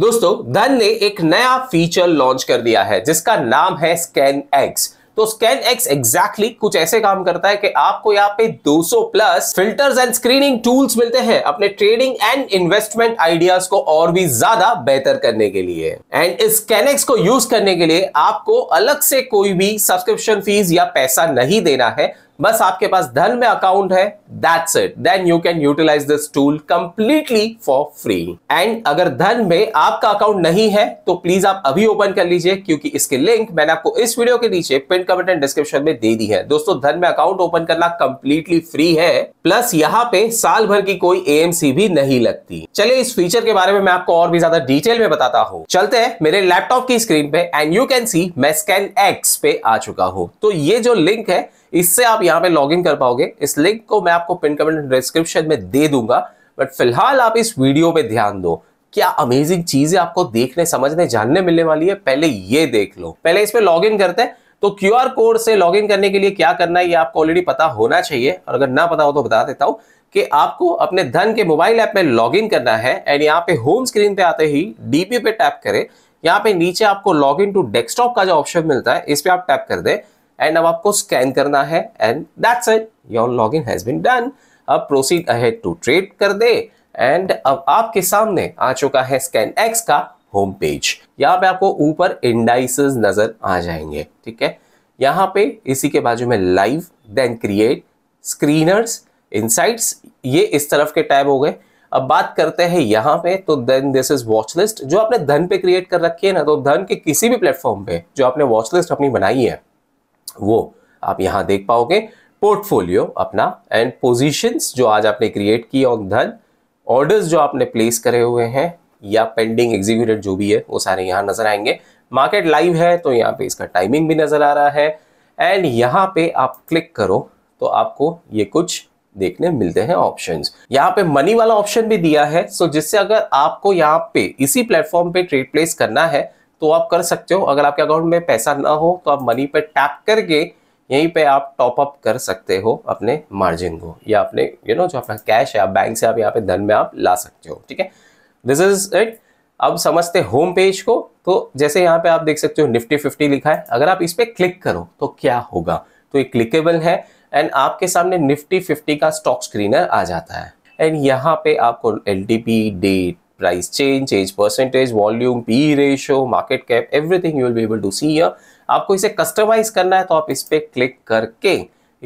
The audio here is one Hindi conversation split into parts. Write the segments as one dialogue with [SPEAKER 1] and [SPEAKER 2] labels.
[SPEAKER 1] दोस्तों धन ने एक नया फीचर लॉन्च कर दिया है जिसका नाम है स्कैन एक्स तो स्कैन एक्स एग्जैक्टली कुछ ऐसे काम करता है कि आपको यहाँ पे 200 plus filters and screening tools मिलते हैं अपने ट्रेडिंग एंड इन्वेस्टमेंट आइडियाज को और भी ज्यादा बेहतर करने के लिए एंड इस स्कैन एक्स को यूज करने के लिए आपको अलग से कोई भी सब्सक्रिप्शन फीस या पैसा नहीं देना है बस आपके पास धन में अकाउंट है that's it then you can utilise this tool completely for free and अगर धन में आपका अकाउंट नहीं है तो प्लीज आप अभी ओपन कर लीजिए क्योंकि इसके लिंक मैंने आपको इस वीडियो के नीचे पिन कमेंट एंड डिस्क्रिप्शन में दे दी है दोस्तों धन में अकाउंट ओपन करना कंप्लीटली फ्री है प्लस यहाँ पे साल भर की कोई ए भी नहीं लगती चलिए इस फीचर के बारे में मैं आपको और भी ज्यादा डिटेल में बताता हूँ चलते हैं मेरे लैपटॉप की स्क्रीन पे एंड यू कैन सी मैं स्कैन एक्स पे आ चुका हूँ तो ये जो लिंक है इससे आप यहाँ पे लॉग इन कर पाओगे इस लिंक को मैं आपको पिन कमेंट डिस्क्रिप्शन में दे दूंगा बट फिलहाल आप इस वीडियो पे ध्यान दो क्या अमेजिंग चीजें आपको देखने समझने जानने मिलने वाली है पहले ये देख लो पहले इसमें लॉग इन करते हैं तो क्यू कोड से लॉग इन करने के लिए क्या करना है ये आपको ऑलरेडी पता होना चाहिए और अगर ना पता हो तो बता देता हूं कि आपको अपने धन के मोबाइल ऐप में लॉग इन करना है एंड यहाँ पे होम स्क्रीन पे आते ही डीपी पे टैप करें यहाँ पे नीचे आपको लॉग इन टू डेस्कटॉप का जो ऑप्शन मिलता है इस पर आप टैप कर दें एंड अब आपको स्कैन करना है and that's it your login has been done अब प्रोसीड अहेड टू ट्रेड कर दे एंड अब आपके सामने आ चुका है स्कैन एक्स का होम पेज यहाँ पे आपको ऊपर इंडाइसेस नजर आ जाएंगे ठीक है यहाँ पे इसी के बाजू में live then create screeners insights ये इस तरफ के टैब हो गए अब बात करते हैं यहाँ पे तो then this is watch list जो आपने धन पे क्रिएट कर रखी है ना तो धन के किसी भी प्लेटफॉर्म पे जो आपने वॉच लिस्ट अपनी बनाई है वो आप यहाँ देख पाओगे पोर्टफोलियो अपना एंड पोजीशंस जो आज आपने क्रिएट की ऑन धन ऑर्डर्स जो आपने प्लेस करे हुए हैं या पेंडिंग एग्जीक्यूटेड जो भी है वो सारे यहाँ नजर आएंगे मार्केट लाइव है तो यहाँ पे इसका टाइमिंग भी नजर आ रहा है एंड यहाँ पे आप क्लिक करो तो आपको ये कुछ देखने मिलते हैं ऑप्शंस यहाँ पे मनी वाला ऑप्शन भी दिया है सो जिससे अगर आपको यहाँ पे इसी प्लेटफॉर्म पे ट्रेड प्लेस करना है तो आप कर सकते हो अगर आपके अकाउंट में पैसा ना हो तो आप मनी पर टैप करके यहीं पे आप टॉप अप कर सकते हो अपने मार्जिन को या अपने यू you नो know, जो आपका कैश है आप बैंक से आप यहाँ पे धन में आप ला सकते हो ठीक है दिस इज इट अब समझते होम पेज को तो जैसे यहाँ पे आप देख सकते हो निफ्टी फिफ्टी लिखा है अगर आप इस पर क्लिक करो तो क्या होगा तो ये क्लिकेबल है एंड आपके सामने निफ्टी फिफ्टी का स्टॉक स्क्रीनर आ जाता है एंड यहाँ पे आपको एल डेट price change, change percentage, volume, P e ratio, market cap, everything you will be able to see here. आपको इसे कस्टमाइज करना है तो आप इस पर क्लिक करके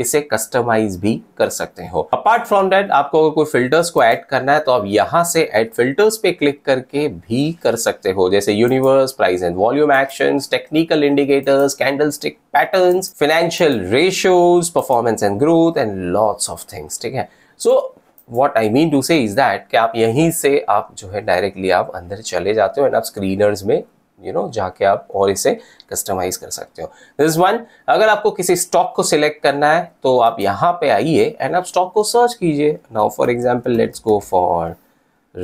[SPEAKER 1] इसे कस्टमाइज भी कर सकते हो अपार्ट फ्रॉम दैट आपको अगर कोई फिल्टर्स को ऐड करना है तो आप यहाँ से ऐड फिल्टर्स पे क्लिक करके भी कर सकते हो जैसे universe price and volume action technical indicators candlestick patterns financial ratios performance and growth and lots of things ठीक है so so, what I mean to say is that कि आप यहीं से आप जो है डायरेक्टली आप अंदर चले जाते हो एंड आप स्क्रीनर्स में यू you नो know, जाके आप और इसे कस्टमाइज कर सकते हो दिस वन अगर आपको किसी स्टॉक को सिलेक्ट करना है तो आप यहाँ पे आइए एंड आप स्टॉक को सर्च कीजिए now for example let's go for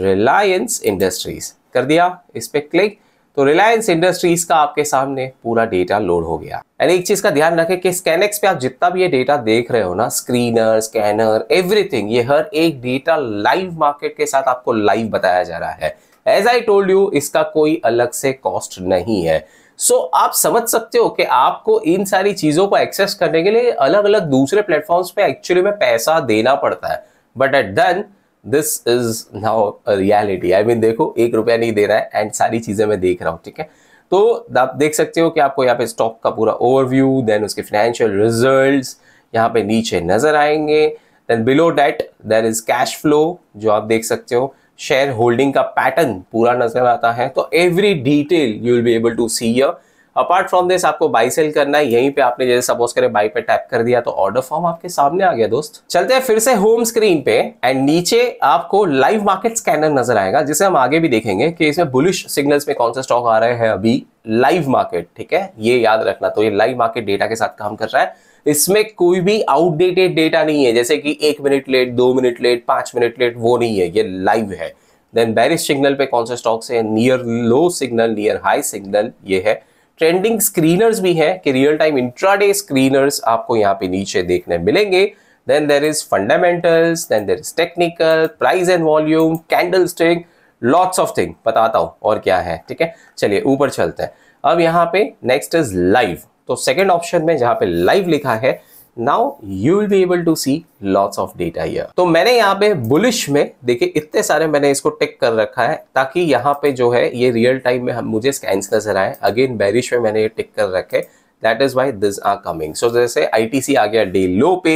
[SPEAKER 1] Reliance Industries कर दिया इस पर क्लिक तो रिलायंस इंडस्ट्रीज का आपके सामने पूरा डेटा लोड हो गया एंड एक चीज का ध्यान रखें कि स्कैनेक्स पे आप जितना भी ये डेटा देख रहे हो ना स्क्रीनर स्कैनर एवरीथिंग ये हर एक डेटा लाइव मार्केट के साथ आपको लाइव बताया जा रहा है एज आई टोल्ड यू इसका कोई अलग से कॉस्ट नहीं है सो so, आप समझ सकते हो कि आपको इन सारी चीजों को एक्सेस करने के लिए अलग अलग दूसरे प्लेटफॉर्म्स पे एक्चुअली में पैसा देना पड़ता है but at then this is now reality I mean देखो एक रुपया नहीं दे रहा है एंड सारी चीज़ें मैं देख रहा हूँ ठीक है तो आप देख सकते हो कि आपको यहाँ पे स्टॉक का पूरा ओवरव्यू देन उसके फाइनेंशियल रिजल्ट यहाँ पे नीचे नजर आएंगे then below that then is cash flow जो आप देख सकते हो शेयर होल्डिंग का पैटर्न पूरा नजर आता है तो every detail you will be able to see यर अपार्ट फ्रॉम दिस आपको बाई सेल करना है यहीं पे आपने जैसे सपोज करें बाई पे टैप कर दिया तो ऑर्डर फॉर्म आपके सामने आ गया दोस्त चलते हैं फिर से होम स्क्रीन पे एंड नीचे आपको लाइव मार्केट स्कैनर नजर आएगा जिसे हम आगे भी देखेंगे कि इसमें बुलिश सिग्नल्स में कौन सा स्टॉक आ रहे हैं अभी लाइव मार्केट ठीक है ये याद रखना तो ये लाइव मार्केट डेटा के साथ काम कर रहा है इसमें कोई भी आउटडेटेड डेटा नहीं है जैसे कि एक मिनट लेट दो मिनट लेट पांच मिनट लेट वो नहीं है ये लाइव है देन बैरिश सिग्नल पे कौन से स्टॉक्स है near low signal near high signal ये है ट्रेंडिंग स्क्रीनर्स भी हैं कि रियल टाइम इंट्राडे स्क्रीनर्स आपको यहाँ पे नीचे देखने मिलेंगे then there is fundamentals then there is technical price and volume candle stick lots of thing बताता हूँ और क्या है ठीक है चलिए ऊपर चलते हैं अब यहाँ पे नेक्स्ट इज लाइव तो सेकेंड ऑप्शन में जहाँ पे लाइव लिखा है now you will be able to see lots of data here तो मैंने यहाँ पे बुलिश में देखिए इतने सारे मैंने इसको टिक कर रखा है ताकि यहाँ पे जो है ये रियल टाइम में हम मुझे स्कैंस नजर आए अगेन बैरिश में मैंने ये टिक कर रखे that is why this are coming so जैसे आई आ गया डे लो पे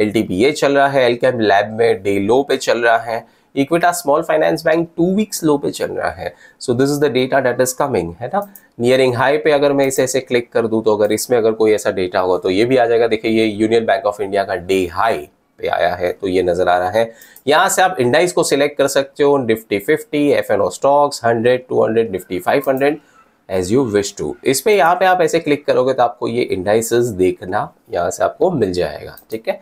[SPEAKER 1] एल चल रहा है एल लैब में डे लो पे चल रहा है Equitas small finance bank two weeks low पे चल रहा है so this is the data that is coming है ना नियरिंग हाई पे अगर मैं इसे ऐसे क्लिक कर दूं तो अगर इसमें अगर कोई ऐसा डेटा होगा तो ये भी आ जाएगा देखिए ये यूनियन बैंक ऑफ इंडिया का डे हाई पे आया है तो ये नजर आ रहा है यहाँ से आप इंडाइस को सिलेक्ट कर सकते हो Nifty fifty F N O stocks hundred two hundred Nifty five hundred as you wish to इस पर यहाँ पे आप ऐसे क्लिक करोगे तो आपको ये इंडाइस देखना यहाँ से आपको मिल जाएगा ठीक है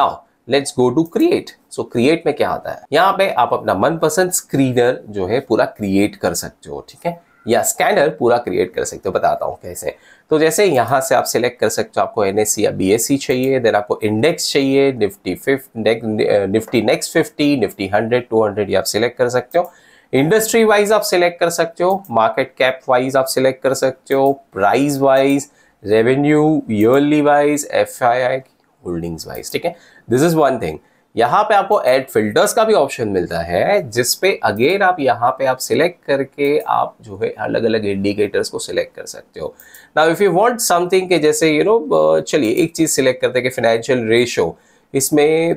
[SPEAKER 1] now let's go to create so create में क्या आता है यहाँ पे आप अपना मनपसंद स्क्रीनर जो है पूरा क्रिएट कर सकते हो ठीक है या स्कैनर पूरा क्रिएट कर सकते हो बताता हूँ कैसे तो जैसे यहाँ से आप सिलेक्ट कर सकते हो आपको एन या बी चाहिए देन आपको इंडेक्स चाहिए Nifty fifty Nifty next fifty Nifty hundred two hundred ये आप सिलेक्ट कर सकते हो इंडस्ट्री वाइज आप सिलेक्ट कर सकते हो मार्केट कैप वाइज आप सिलेक्ट कर सकते हो price wise revenue yearly wise F holdings wise ठीक है दिस इज वन थिंग यहाँ पे आपको एड फिल्टर्स का भी ऑप्शन मिलता है जिसपे अगेन आप यहाँ पे आप सिलेक्ट करके आप जो है अलग अलग इंडिकेटर्स को सिलेक्ट कर सकते हो now if you want something के जैसे यू नो चलिए एक चीज़ सिलेक्ट करते हैं कि फाइनेंशियल रेशो इसमें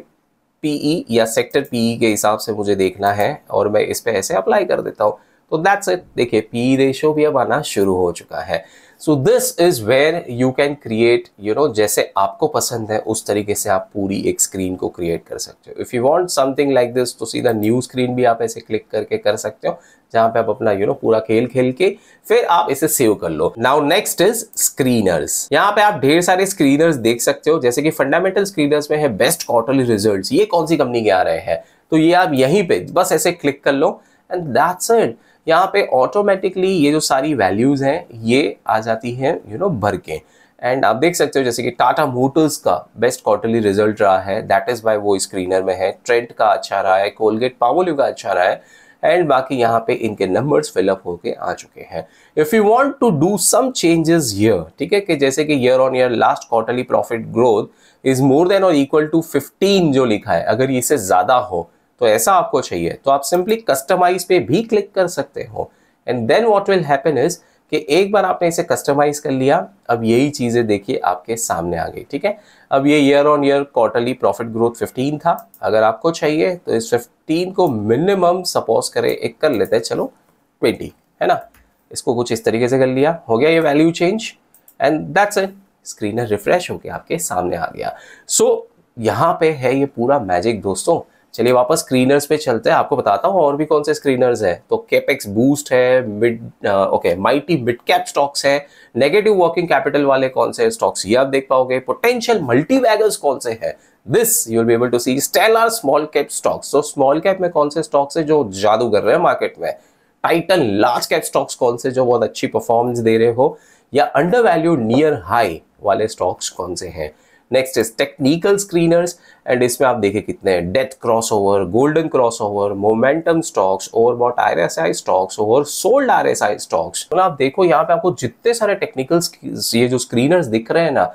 [SPEAKER 1] पीई e या सेक्टर पीई e के हिसाब से मुझे देखना है और मैं इस पर ऐसे अप्लाई कर देता हूँ तो दैट्स इट देखिए पी रेशो e भी अब आना शुरू हो चुका है so this is where you can create you know जैसे आपको पसंद है उस तरीके से आप पूरी एक स्क्रीन को क्रिएट कर सकते हो if you want something like this तो सीधा न्यू स्क्रीन भी आप ऐसे क्लिक करके कर सकते हो जहां पे आप अपना यू नो पूरा खेल खेल के फिर आप इसे सेव कर लो नाउ नेक्स्ट इज स्क्रीनर्स यहाँ पे आप ढेर सारे स्क्रीनर्स देख सकते हो जैसे कि फंडामेंटल स्क्रीनर्स में है बेस्ट क्वार्टरली रिजल्ट ये कौन सी कंपनी के आ रहे हैं तो ये आप यहीं पे बस ऐसे क्लिक कर लो एंड दैट्स इट यहाँ पे ऑटोमेटिकली ये जो सारी वैल्यूज़ हैं ये आ जाती हैं यू नो भर के एंड आप देख सकते हो जैसे कि टाटा मोटर्स का बेस्ट क्वार्टरली रिजल्ट रहा है दैट इज़ बाय वो स्क्रीनर में है ट्रेंड का अच्छा रहा है कोलगेट पावोलिव का अच्छा रहा है एंड बाकी यहाँ पे इनके नंबर्स फिलअप होके आ चुके हैं if you want to do some changes here ठीक है कि जैसे कि year on year last quarterly profit growth is more than और इक्वल टू 15 जो लिखा है अगर इसे ज़्यादा हो तो ऐसा आपको चाहिए तो आप सिंपली कस्टमाइज पे भी क्लिक कर सकते हो and then what will happen is कि एक बार आपने इसे कस्टमाइज कर लिया अब यही चीज़ें देखिए आपके सामने आ गई ठीक है अब ये year on year quarterly profit growth 15 था अगर आपको चाहिए तो इस 15 को मिनिमम सपोज करें एक कर लेते हैं चलो 20 है ना इसको कुछ इस तरीके से कर लिया हो गया ये value change and that's it screener refresh होकर आपके सामने आ गया सो so, यहाँ पे है ये पूरा मैजिक दोस्तों चलिए वापस स्क्रीनर्स पे चलते हैं आपको बताता हूँ और भी कौन से स्क्रीनर्स हैं तो केपेक्स बूस्ट है mid okay mighty mid cap stocks है नेगेटिव वर्किंग कैपिटल वाले कौन से स्टॉक्स ये आप देख पाओगे पोटेंशियल मल्टीवैगर्स कौन से हैं this you be able to see stellar small cap stocks तो स्मॉल कैप में कौन से स्टॉक्स है जो जादू कर रहे हैं मार्केट में टाइटन लार्ज कैप स्टॉक्स कौन से जो बहुत अच्छी परफॉर्मेंस दे रहे हो या अंडर वैल्यू नियर हाई वाले स्टॉक्स कौन से हैं next is technical screeners and इसमें आप देखें कितने हैं death over golden over momentum stocks S I stocks over sold I stocks तो आप देखो यहाँ पे आपको जितने सारे टेक्निकल ये जो स्क्रीनर्स दिख रहे हैं ना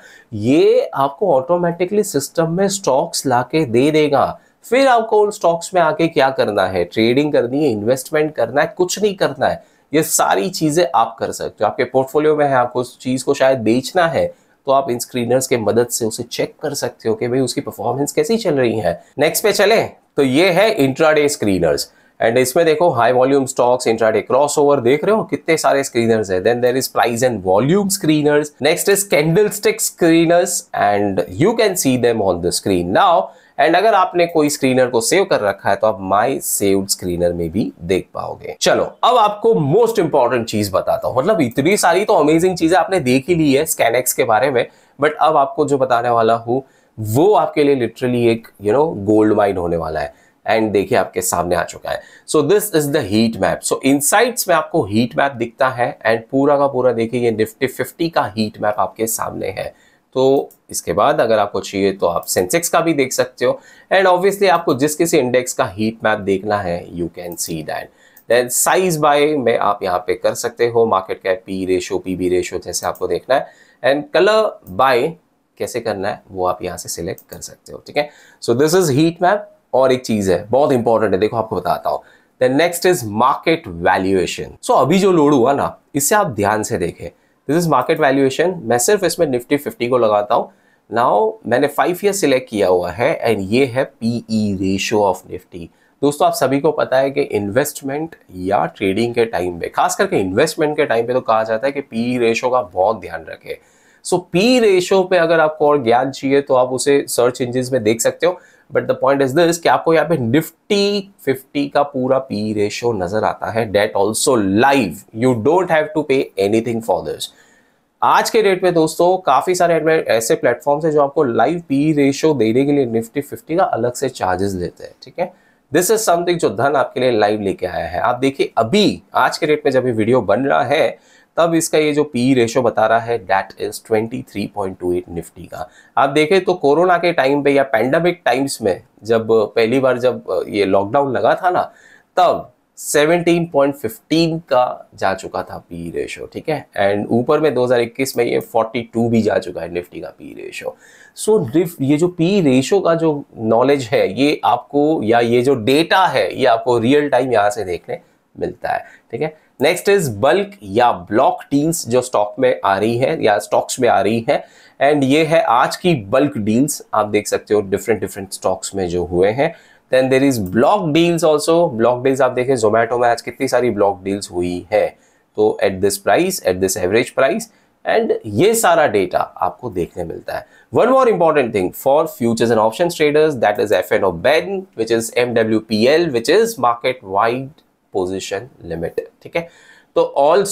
[SPEAKER 1] ये आपको ऑटोमेटिकली सिस्टम में स्टॉक्स ला के दे देगा फिर आपको उन स्टॉक्स में आके क्या करना है ट्रेडिंग करनी है इन्वेस्टमेंट करना है कुछ नहीं करना है ये सारी चीजें आप कर सकते हो आपके पोर्टफोलियो में है आपको उस चीज को शायद बेचना है तो आप इन स्क्रीनर्स के मदद से उसे चेक कर सकते हो कि भाई उसकी परफॉर्मेंस कैसी चल रही है नेक्स्ट पे चले तो ये है इंट्राडे स्क्रीनर्स एंड इसमें देखो high volume stocks intraday crossover देख रहे हो कितने सारे स्क्रीनर्स है then there is price and volume screeners next is candle stick screeners and you can see them on the screen now and अगर आपने कोई स्क्रीनर को सेव कर रखा है तो आप माई सेव्ड स्क्रीनर में भी देख पाओगे चलो अब आपको मोस्ट इंपॉर्टेंट चीज बताता हूं मतलब इतनी सारी तो अमेजिंग चीजें आपने देख ही ली है स्कैनेक्स के बारे में बट अब आपको जो बताने वाला हूं वो आपके लिए लिटरली एक यू नो गोल्ड माइन होने वाला है एंड देखिए आपके सामने आ चुका है so this is the heat map so इन में आपको हीट मैप दिखता है एंड पूरा का पूरा देखिए ये निफ्टी फिफ्टी का हीट मैप आपके सामने है तो इसके बाद अगर आपको चाहिए तो आप सेंसेक्स का भी देख सकते हो एंड ऑब्वियसली आपको जिस किसी इंडेक्स का हीट मैप देखना है you can see that then size by में आप यहाँ पे कर सकते हो market cap P ratio P B ratio जैसे आपको देखना है एंड कलर बाय कैसे करना है वो आप यहाँ से सिलेक्ट कर सकते हो ठीक है so this is heat map और एक चीज़ है बहुत इंपॉर्टेंट है देखो आपको बताता हूँ then next is market valuation so अभी जो लोड हुआ ना इससे आप ध्यान से देखें दिस इज मार्केट वैल्यूएशन मैं सिर्फ इसमें निफ्टी फिफ्टी को लगाता हूँ नाउ मैंने फाइव ईयर सिलेक्ट किया हुआ है एंड ये है P E ratio of Nifty दोस्तों आप सभी को पता है कि इन्वेस्टमेंट या ट्रेडिंग के टाइम पे खास करके इन्वेस्टमेंट के टाइम पे तो कहा जाता है कि पी रेशो e का बहुत ध्यान रखें सो पी रेशो पे अगर आपको और ज्ञान चाहिए तो आप उसे सर्च इंजिन में देख सकते हो but the point is this कि आपको यहाँ पे निफ्टी फिफ्टी का पूरा पी रेशो नजर आता है that also live you don't have to pay anything for this आज के डेट में दोस्तों काफी सारे ऐसे प्लेटफॉर्म्स हैं जो आपको लाइव पी रेशो देने के लिए निफ्टी फिफ्टी का अलग से चार्जेस देते हैं ठीक है दिस इज समथिंग जो धन आपके लिए लाइव लेके आया है आप देखिए अभी आज के डेट में जब ये वीडियो बन रहा है तब इसका ये जो पी रेशो बता रहा है डेट इज 23.28 निफ्टी का आप देखें तो कोरोना के टाइम पे या पैंडमिक टाइम्स में जब पहली बार जब ये लॉकडाउन लगा था ना तब 17.15 का जा चुका था पी रेशो ठीक है एंड ऊपर में 2021 में ये 42 भी जा चुका है निफ्टी का पी रेशो सो so, ये जो पी रेशो का जो नॉलेज है ये आपको या ये जो डेटा है ये आपको रियल टाइम यहाँ से देखने मिलता है ठीक है नेक्स्ट इज बल्क या ब्लॉक डील्स जो स्टॉक में आ रही है या स्टॉक्स में आ रही है एंड ये है आज की बल्क डील्स आप देख सकते हो डिफरेंट डिफरेंट स्टॉक्स में जो हुए हैं then there is block deals also block deals आप देखें जोमेटो में आज कितनी सारी ब्लॉक डील्स हुई है तो at this price at this average price and ये सारा डेटा आपको देखने मिलता है one more important thing for futures and option traders that is F N O ban which is M W P L which is market wide position limit ठीक है तो ऑल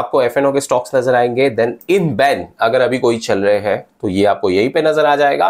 [SPEAKER 1] आपको एफ एन ओ के स्टॉक्स नजर आएंगे देन इन बैन अगर अभी कोई चल रहे हैं तो ये आपको यही पे नजर आ जाएगा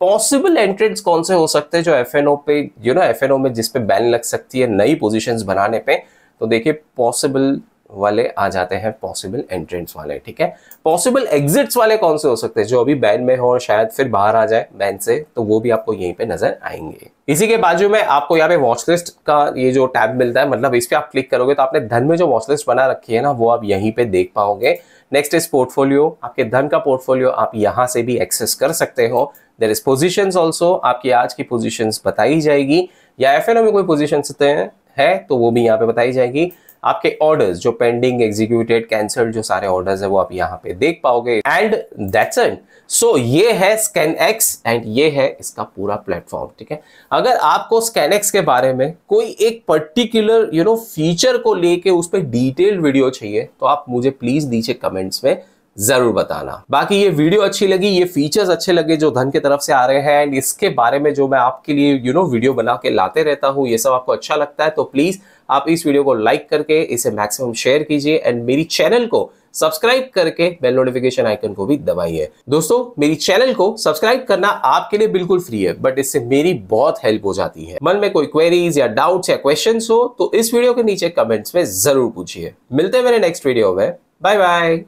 [SPEAKER 1] पॉसिबल एंट्रेंस कौन से हो सकते हैं जो एफ एन ओ पे you know F N O में जिसपे बैन लग सकती है नई पोजिशन बनाने पे तो देखिए पॉसिबल वाले आ जाते हैं पॉसिबल एंट्रेंस वाले ठीक है पॉसिबल एग्जिट्स वाले कौन से हो सकते हैं जो अभी बैन में हो और शायद फिर बाहर आ जाए बैन से तो वो भी आपको यहीं पे नजर आएंगे इसी के बाजू में आपको यहाँ पे वॉचलिस्ट का ये जो टैब मिलता है मतलब इस पर आप क्लिक करोगे तो आपने धन में जो वॉचलिस्ट बना रखी है ना वो आप यहीं पे देख पाओगे नेक्स्ट इज पोर्टफोलियो आपके धन का पोर्टफोलियो आप यहाँ से भी एक्सेस कर सकते हो देर इज पोजिशन ऑल्सो आपकी आज की पोजिशन बताई जाएगी या एफ में कोई पोजिशन होते हैं है तो वो भी यहाँ पे बताई जाएगी आपके ऑर्डर्स जो पेंडिंग एग्जीक्यूटेड कैंसल जो सारे ऑर्डर्स है वो आप यहाँ पे देख पाओगे एंड दैट्स एंड सो ये है स्कैन एक्स एंड ये है इसका पूरा प्लेटफॉर्म ठीक है अगर आपको स्कैन एक्स के बारे में कोई एक पर्टिकुलर यू नो फीचर को लेके उस पर डिटेल्ड वीडियो चाहिए तो आप मुझे प्लीज दीजिए कमेंट्स में जरूर बताना बाकी ये वीडियो अच्छी लगी ये फीचर्स अच्छे लगे जो धन की तरफ से आ रहे हैं एंड इसके बारे में जो मैं आपके लिए you you know know, video बना के लाते रहता हूँ ये सब आपको अच्छा लगता है तो प्लीज आप इस वीडियो को लाइक करके इसे मैक्सिमम शेयर कीजिए एंड मेरी चैनल को सब्सक्राइब करके बेल नोटिफिकेशन आइकन को भी दबाइए दोस्तों मेरी चैनल को सब्सक्राइब करना आपके लिए बिल्कुल फ्री है बट इससे मेरी बहुत हेल्प हो जाती है मन में कोई क्वेरीज या डाउट्स या क्वेश्चन हो तो इस वीडियो के नीचे कमेंट्स में जरूर पूछिए मिलते हैं मेरे नेक्स्ट वीडियो में bye bye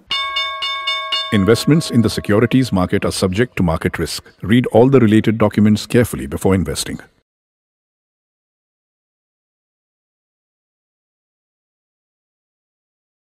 [SPEAKER 1] Investments in the securities market are subject to market risk. Read all the related documents carefully before investing.